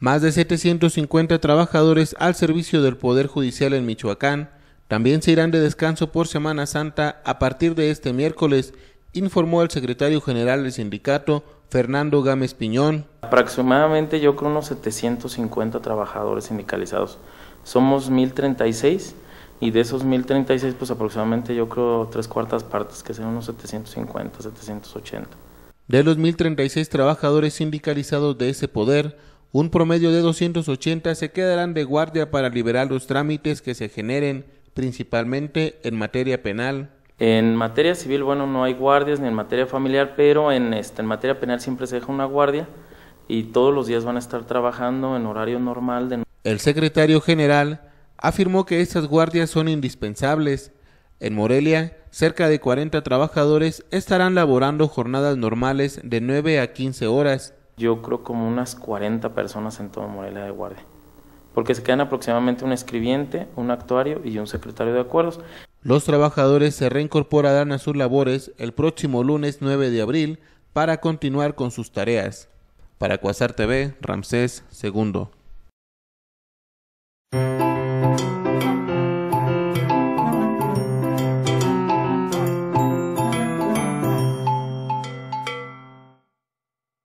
más de 750 trabajadores al servicio del Poder Judicial en Michoacán también se irán de descanso por Semana Santa a partir de este miércoles, informó el secretario general del sindicato, Fernando Gámez Piñón. Aproximadamente yo creo unos 750 trabajadores sindicalizados. Somos 1036 y de esos 1036 pues aproximadamente yo creo tres cuartas partes que serán unos 750, 780. De los 1036 trabajadores sindicalizados de ese poder, un promedio de 280 se quedarán de guardia para liberar los trámites que se generen, principalmente en materia penal. En materia civil, bueno, no hay guardias ni en materia familiar, pero en, este, en materia penal siempre se deja una guardia y todos los días van a estar trabajando en horario normal. De... El secretario general afirmó que estas guardias son indispensables. En Morelia, cerca de 40 trabajadores estarán laborando jornadas normales de 9 a 15 horas yo creo como unas 40 personas en todo Morelia de guardia, porque se quedan aproximadamente un escribiente, un actuario y un secretario de acuerdos. Los trabajadores se reincorporarán a sus labores el próximo lunes 9 de abril para continuar con sus tareas. Para Cuasar TV, Ramsés II.